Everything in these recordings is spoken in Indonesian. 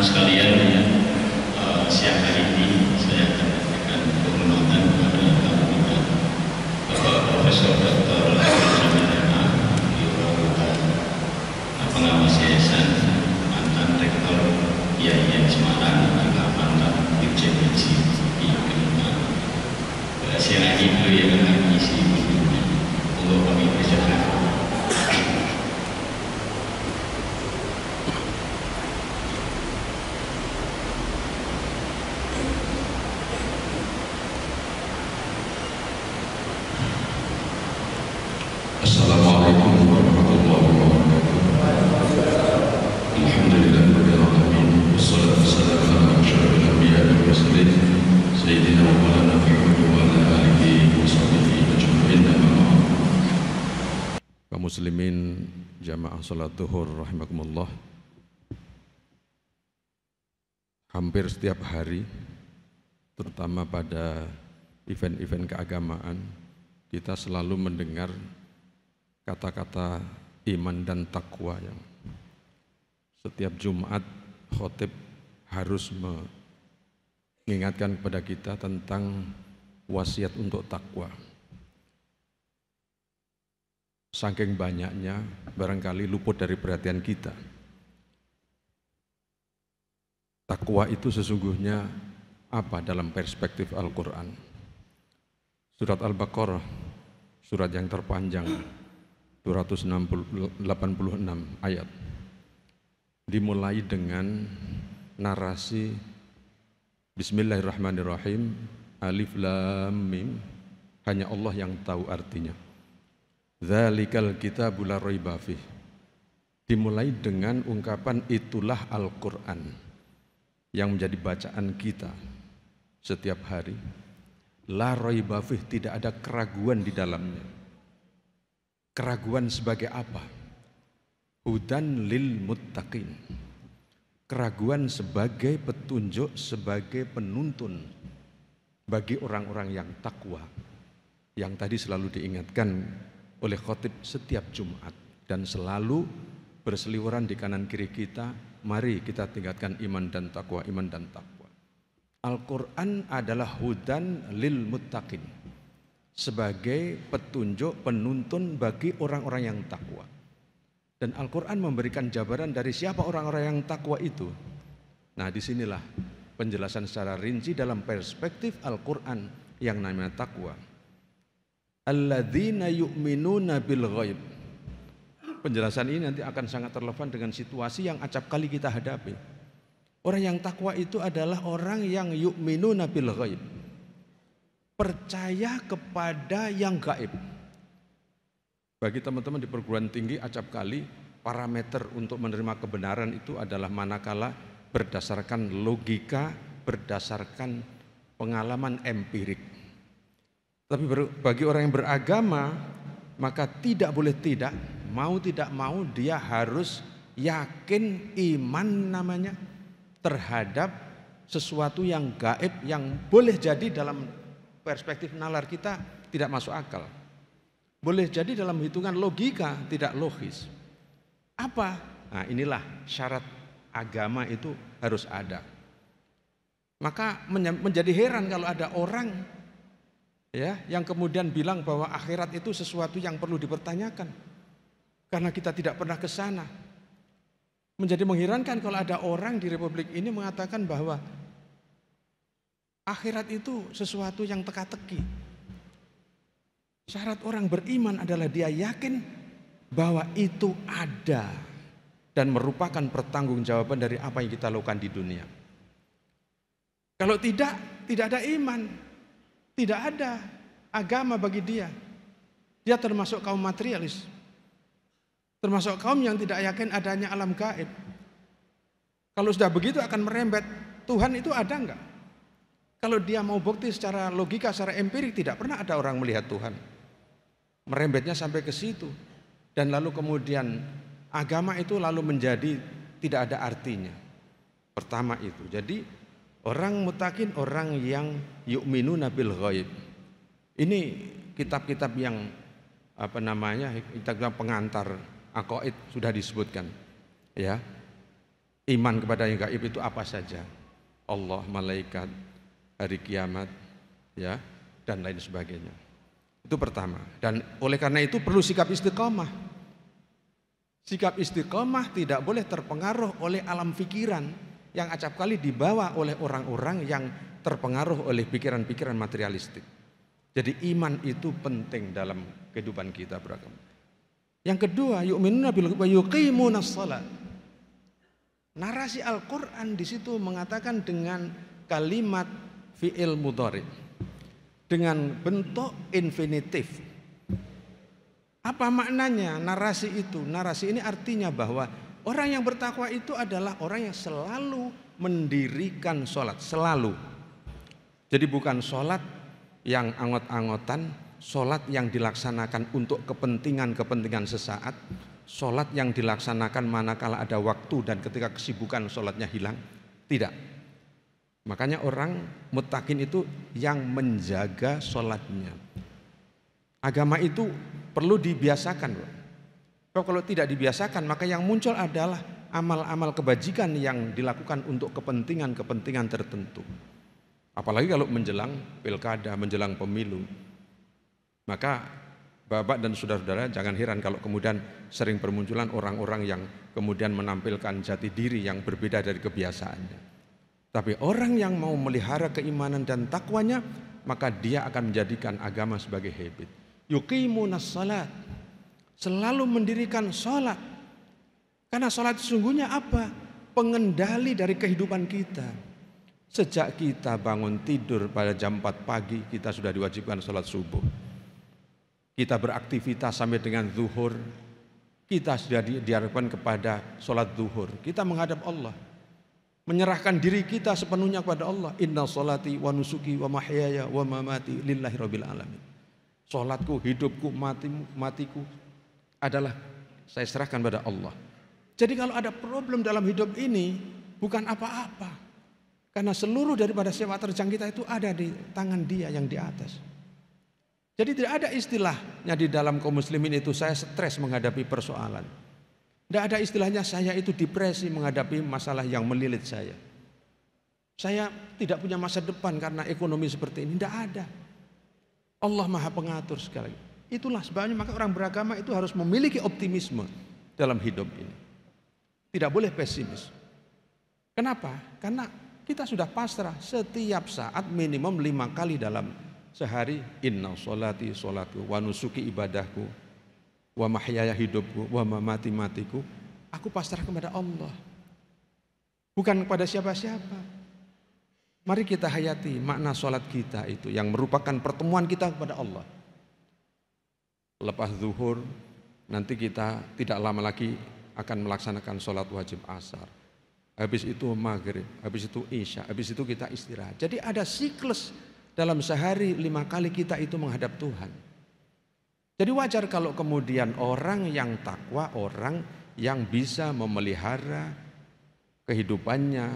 Pascal muslimin jamaah salat zuhur rahimakumullah hampir setiap hari terutama pada event-event keagamaan kita selalu mendengar kata-kata iman dan takwa yang setiap Jumat khotib harus mengingatkan kepada kita tentang wasiat untuk takwa saking banyaknya barangkali luput dari perhatian kita. Takwa itu sesungguhnya apa dalam perspektif Al-Quran? Surat Al-Baqarah, surat yang terpanjang, 286 ayat. Dimulai dengan narasi Bismillahirrahmanirrahim, Alif Lam Mim, hanya Allah yang tahu artinya. Zalikal kitabu la raiba Dimulai dengan ungkapan itulah Al-Qur'an yang menjadi bacaan kita setiap hari. La raiba tidak ada keraguan di dalamnya. Keraguan sebagai apa? Hudan lil muttaqin. Keraguan sebagai petunjuk, sebagai penuntun bagi orang-orang yang takwa. Yang tadi selalu diingatkan oleh khotib setiap Jumat dan selalu berseliweran di kanan kiri kita, mari kita tingkatkan iman dan takwa, iman dan takwa. Al-Qur'an adalah hudan lil muttaqin sebagai petunjuk penuntun bagi orang-orang yang takwa. Dan Al-Qur'an memberikan jabaran dari siapa orang-orang yang takwa itu. Nah, disinilah penjelasan secara rinci dalam perspektif Al-Qur'an yang namanya takwa alladzina yu'minuna bil ghaib. Penjelasan ini nanti akan sangat relevan dengan situasi yang acap kali kita hadapi. Orang yang takwa itu adalah orang yang yu'minuna bil ghaib. Percaya kepada yang gaib. Bagi teman-teman di perguruan tinggi acap kali parameter untuk menerima kebenaran itu adalah manakala berdasarkan logika, berdasarkan pengalaman empirik. Tapi bagi orang yang beragama, maka tidak boleh tidak, mau tidak mau dia harus yakin iman namanya terhadap sesuatu yang gaib yang boleh jadi dalam perspektif nalar kita tidak masuk akal. Boleh jadi dalam hitungan logika tidak logis. Apa? Nah, inilah syarat agama itu harus ada. Maka menjadi heran kalau ada orang ya, yang kemudian bilang bahwa akhirat itu sesuatu yang perlu dipertanyakan karena kita tidak pernah ke sana. Menjadi mengherankan kalau ada orang di republik ini mengatakan bahwa akhirat itu sesuatu yang teka-teki. Syarat orang beriman adalah dia yakin bahwa itu ada dan merupakan pertanggungjawaban dari apa yang kita lakukan di dunia. Kalau tidak, tidak ada iman. Tidak ada agama bagi dia. Dia termasuk kaum materialis. Termasuk kaum yang tidak yakin adanya alam gaib. Kalau sudah begitu akan merembet. Tuhan itu ada enggak? Kalau dia mau bukti secara logika, secara empirik tidak pernah ada orang melihat Tuhan. Merembetnya sampai ke situ. Dan lalu kemudian agama itu lalu menjadi tidak ada artinya. Pertama itu. Jadi Orang mutakin orang yang yukminu nabil ghaib. Ini kitab-kitab yang apa namanya kitab pengantar akoid sudah disebutkan ya iman kepada yang gaib itu apa saja Allah malaikat hari kiamat ya dan lain sebagainya itu pertama dan oleh karena itu perlu sikap istiqomah sikap istiqomah tidak boleh terpengaruh oleh alam pikiran yang acap kali dibawa oleh orang-orang yang terpengaruh oleh pikiran-pikiran materialistik. Jadi iman itu penting dalam kehidupan kita beragama. Yang kedua, yu'minuna bil wa yuqimuna shalat. Narasi Al-Qur'an di situ mengatakan dengan kalimat fi'il mudhari. Dengan bentuk infinitif. Apa maknanya narasi itu? Narasi ini artinya bahwa Orang yang bertakwa itu adalah orang yang selalu mendirikan sholat, selalu. Jadi bukan sholat yang angot-angotan, sholat yang dilaksanakan untuk kepentingan-kepentingan sesaat, sholat yang dilaksanakan manakala ada waktu dan ketika kesibukan sholatnya hilang, tidak. Makanya orang mutakin itu yang menjaga sholatnya. Agama itu perlu dibiasakan, Sebab kalau tidak dibiasakan maka yang muncul adalah amal-amal kebajikan yang dilakukan untuk kepentingan-kepentingan tertentu. Apalagi kalau menjelang pilkada, menjelang pemilu. Maka bapak dan saudara-saudara jangan heran kalau kemudian sering bermunculan orang-orang yang kemudian menampilkan jati diri yang berbeda dari kebiasaannya. Tapi orang yang mau melihara keimanan dan takwanya maka dia akan menjadikan agama sebagai habit. Yuqimuna salat selalu mendirikan sholat. Karena sholat sesungguhnya apa? Pengendali dari kehidupan kita. Sejak kita bangun tidur pada jam 4 pagi kita sudah diwajibkan sholat subuh. Kita beraktivitas sampai dengan zuhur. Kita sudah diharapkan kepada sholat zuhur. Kita menghadap Allah menyerahkan diri kita sepenuhnya kepada Allah. Inna sholati wa nusuki wa mahyaya wa mamati lillahi rabbil alamin. sholatku hidupku, matiku adalah saya serahkan pada Allah. Jadi kalau ada problem dalam hidup ini bukan apa-apa. Karena seluruh daripada sewa terjang kita itu ada di tangan dia yang di atas. Jadi tidak ada istilahnya di dalam kaum muslimin itu saya stres menghadapi persoalan. Tidak ada istilahnya saya itu depresi menghadapi masalah yang melilit saya. Saya tidak punya masa depan karena ekonomi seperti ini. Tidak ada. Allah maha pengatur sekali. Itulah sebabnya maka orang beragama itu harus memiliki optimisme dalam hidup ini. Tidak boleh pesimis. Kenapa? Karena kita sudah pasrah setiap saat minimum lima kali dalam sehari. Inna sholati solatku, wa nusuki ibadahku, wa mahyaya hidupku, wa mamati matiku. Aku pasrah kepada Allah. Bukan kepada siapa-siapa. Mari kita hayati makna sholat kita itu yang merupakan pertemuan kita kepada Allah lepas zuhur nanti kita tidak lama lagi akan melaksanakan sholat wajib asar habis itu maghrib habis itu isya habis itu kita istirahat jadi ada siklus dalam sehari lima kali kita itu menghadap Tuhan jadi wajar kalau kemudian orang yang takwa orang yang bisa memelihara kehidupannya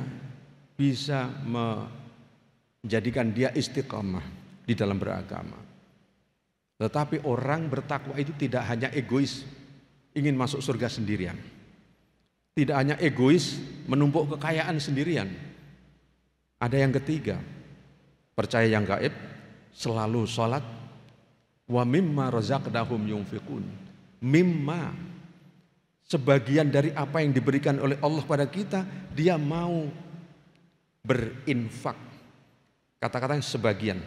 bisa menjadikan dia istiqamah di dalam beragama tetapi orang bertakwa itu tidak hanya egois ingin masuk surga sendirian. Tidak hanya egois menumpuk kekayaan sendirian. Ada yang ketiga, percaya yang gaib, selalu sholat, wa mimma razaqdahum yunfiqun. Mimma, sebagian dari apa yang diberikan oleh Allah pada kita, dia mau berinfak. kata kata yang sebagian,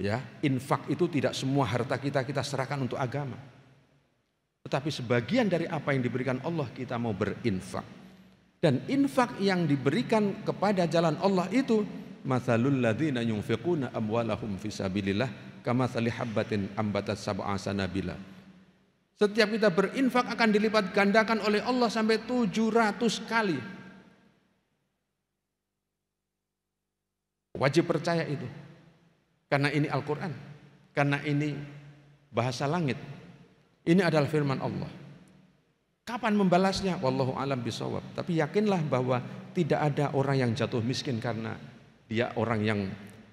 Ya, infak itu tidak semua harta kita kita serahkan untuk agama. Tetapi sebagian dari apa yang diberikan Allah kita mau berinfak. Dan infak yang diberikan kepada jalan Allah itu Mathalul ladzina yunfiquna amwalahum fisabilillah kama habbatin ambatat sab'a sanabila. Setiap kita berinfak akan dilipat gandakan oleh Allah sampai 700 kali. Wajib percaya itu. Karena ini Al-Quran. Karena ini bahasa langit. Ini adalah firman Allah. Kapan membalasnya? Wallahu alam bisawab. Tapi yakinlah bahwa tidak ada orang yang jatuh miskin karena dia orang yang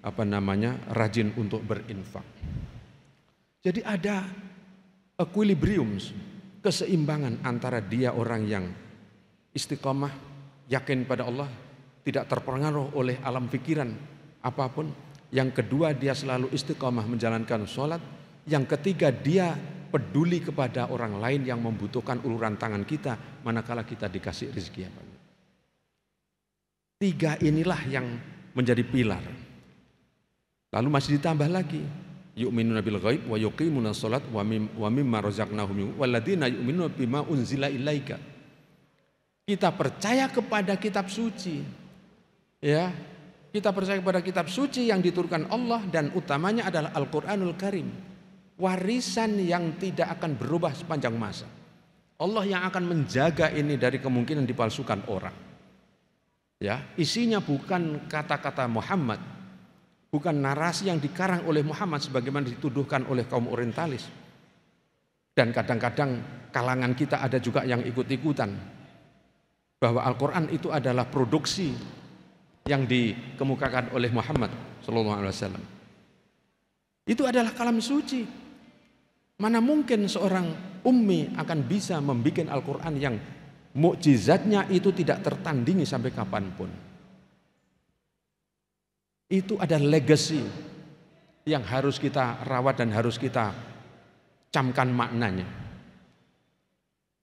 apa namanya rajin untuk berinfak. Jadi ada equilibrium, keseimbangan antara dia orang yang istiqomah, yakin pada Allah, tidak terpengaruh oleh alam pikiran apapun, yang kedua dia selalu istiqomah menjalankan sholat. Yang ketiga dia peduli kepada orang lain yang membutuhkan uluran tangan kita manakala kita dikasih rezeki apa? Tiga inilah yang menjadi pilar. Lalu masih ditambah lagi. ghaib wa yuqimuna sholat wa mimma razaqnahum waladina bima unzila ilaika. Kita percaya kepada kitab suci. Ya, kita percaya kepada kitab suci yang diturunkan Allah dan utamanya adalah Al-Qur'anul Karim. Warisan yang tidak akan berubah sepanjang masa. Allah yang akan menjaga ini dari kemungkinan dipalsukan orang. Ya, isinya bukan kata-kata Muhammad, bukan narasi yang dikarang oleh Muhammad sebagaimana dituduhkan oleh kaum orientalis. Dan kadang-kadang kalangan kita ada juga yang ikut-ikutan bahwa Al-Qur'an itu adalah produksi yang dikemukakan oleh Muhammad Sallallahu Alaihi Wasallam. Itu adalah kalam suci. Mana mungkin seorang ummi akan bisa membuat Al-Quran yang mukjizatnya itu tidak tertandingi sampai kapanpun. Itu ada legacy yang harus kita rawat dan harus kita camkan maknanya.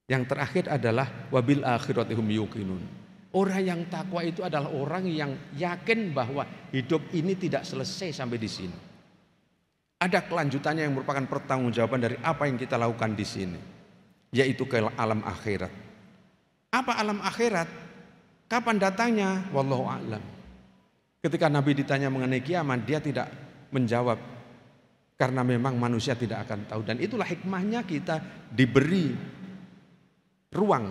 Yang terakhir adalah wabil akhiratihum yuqinun. Orang yang takwa itu adalah orang yang yakin bahwa hidup ini tidak selesai sampai di sini. Ada kelanjutannya yang merupakan pertanggungjawaban dari apa yang kita lakukan di sini, yaitu ke alam akhirat. Apa alam akhirat? Kapan datangnya? Wallahu a'lam. Ketika Nabi ditanya mengenai kiamat, dia tidak menjawab karena memang manusia tidak akan tahu dan itulah hikmahnya kita diberi ruang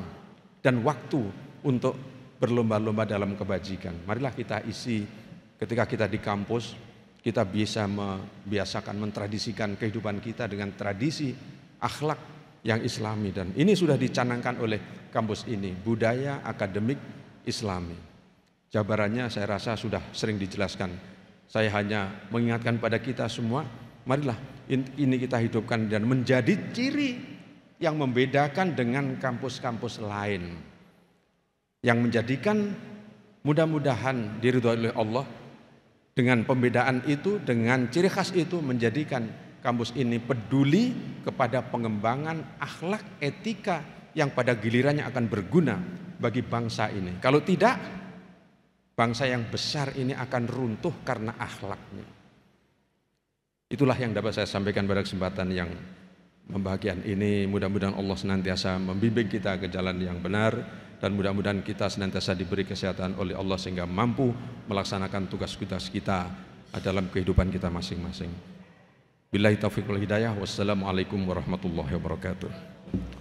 dan waktu untuk berlomba-lomba dalam kebajikan. Marilah kita isi ketika kita di kampus, kita bisa membiasakan mentradisikan kehidupan kita dengan tradisi akhlak yang islami dan ini sudah dicanangkan oleh kampus ini, budaya akademik islami. Jabarannya saya rasa sudah sering dijelaskan. Saya hanya mengingatkan pada kita semua, marilah ini kita hidupkan dan menjadi ciri yang membedakan dengan kampus-kampus lain yang menjadikan mudah-mudahan diridhoi oleh Allah dengan pembedaan itu dengan ciri khas itu menjadikan kampus ini peduli kepada pengembangan akhlak etika yang pada gilirannya akan berguna bagi bangsa ini. Kalau tidak, bangsa yang besar ini akan runtuh karena akhlaknya. Itulah yang dapat saya sampaikan pada kesempatan yang membahagian ini. Mudah-mudahan Allah senantiasa membimbing kita ke jalan yang benar dan mudah-mudahan kita senantiasa diberi kesehatan oleh Allah sehingga mampu melaksanakan tugas-tugas kita dalam kehidupan kita masing-masing. Billahi taufiq wal hidayah. Wassalamualaikum warahmatullahi wabarakatuh.